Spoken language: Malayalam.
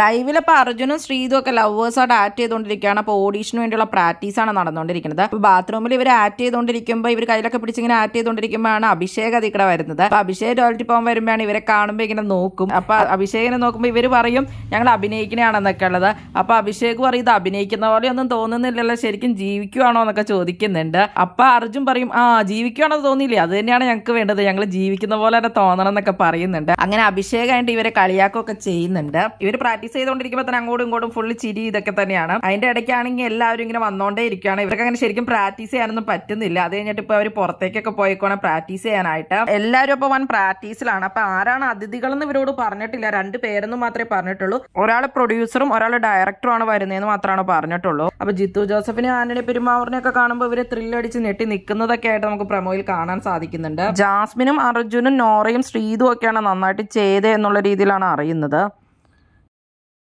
ലൈവിൽ അപ്പോൾ അർജുനും ശ്രീതും ഒക്കെ ലവേഴ്സായിട്ട് ആക്ട് ചെയ്തുകൊണ്ടിരിക്കുകയാണ് അപ്പോൾ ഓഡീഷന് വേണ്ടിയുള്ള പ്രാക്ടീസാണ് നടന്നുകൊണ്ടിരിക്കുന്നത് അപ്പോൾ ബാത്റൂമിൽ ഇവർ ആക്ട് ചെയ്തുകൊണ്ടിരിക്കുമ്പോൾ ഇവർ കയ്യിലൊക്കെ ഇങ്ങനെ ആക്ട് ചെയ്തുകൊണ്ടിരിക്കുമ്പോഴാണ് അഭിഷേക് അത് ഇവിടെ വരുന്നത് അപ്പോൾ അഭിഷേക് ടോയ്ലറ്റ് പോകാൻ വരുമ്പോഴാണ് ഇവരെ കാണുമ്പോൾ ഇങ്ങനെ നോക്കും അപ്പോൾ അഭിഷേകിനെ നോക്കുമ്പോൾ ഇവർ പറയും ഞങ്ങൾ അഭിനയിക്കണയാണെന്നൊക്കെ ഉള്ളത് അപ്പോൾ അഭിഷേക് പറയും ഇത് അഭിനയിക്കുന്ന പോലെ ഒന്നും തോന്നുന്നില്ലല്ലോ ശരിക്കും ജീവിക്കുവാണോ എന്നൊക്കെ ചോദിക്കുന്നുണ്ട് അപ്പോൾ അർജുൻ പറയും ആ ജീവിക്കുവാണോ തോന്നിയില്ലേ അത് തന്നെയാണ് ഞങ്ങൾക്ക് വേണ്ടത് ഞങ്ങൾ ജീവിക്കുന്ന പോലെ തന്നെ തോന്നണം എന്നൊക്കെ പറയുന്നുണ്ട് അങ്ങനെ അഭിഷേകമായിട്ട് ഇവരെ കളിയാക്കുകയൊക്കെ ചെയ്യുന്നുണ്ട് ഇവർ പ്രാക്ടീസ് ചെയ്തുകൊണ്ടിരിക്കുമ്പോൾ തന്നെ അങ്ങോട്ടും ഇങ്ങോട്ടും ഫുള്ള് ചിരി ഇതൊക്കെ തന്നെയാണ് അതിന്റെ ഇടയ്ക്കാണെങ്കിൽ എല്ലാവരും ഇങ്ങനെ വന്നുകൊണ്ടേ ഇരിക്കുകയാണ് ഇവർക്ക് അങ്ങനെ ശരിക്കും പ്രാക്ടീസ് ചെയ്യാനൊന്നും പറ്റുന്നില്ല അത് കഴിഞ്ഞിട്ട് ഇപ്പൊ അവർ പുറത്തേക്കൊക്കെ പോയിക്കോണം പ്രാക്ടീസ് ചെയ്യാനായിട്ട് എല്ലാവരും ഇപ്പോൾ വൻ പ്രാക്ടീസിലാണ് അപ്പോൾ ആരാണ് അതിഥികളെന്ന് ഇവരോട് പറഞ്ഞിട്ടില്ല രണ്ട് പേരെന്ന് മാത്രമേ പറഞ്ഞിട്ടുള്ളൂ ഒരാൾ പ്രൊഡ്യൂസറും ഒരാൾ ഡയറക്ടറുമാണ് വരുന്നതെന്ന് മാത്രമാണ് പറഞ്ഞിട്ടുള്ളൂ അപ്പൊ ജിത്തു ജോസഫിനെ ആന്റണി പെരുമാറിനെ ഒക്കെ കാണുമ്പോൾ ഇവരെ ത്രില്ലടിച്ച് നെട്ടി നിൽക്കുന്നതൊക്കെ ആയിട്ട് നമുക്ക് പ്രമോയിൽ കാണാൻ സാധിക്കുന്നുണ്ട് ജാസ്മിനും അർജുനും നോറയും ശ്രീതു ഒക്കെയാണ് നന്നായിട്ട് ചെയ്തേ എന്നുള്ള രീതിയിലാണ് അറിയുന്നത്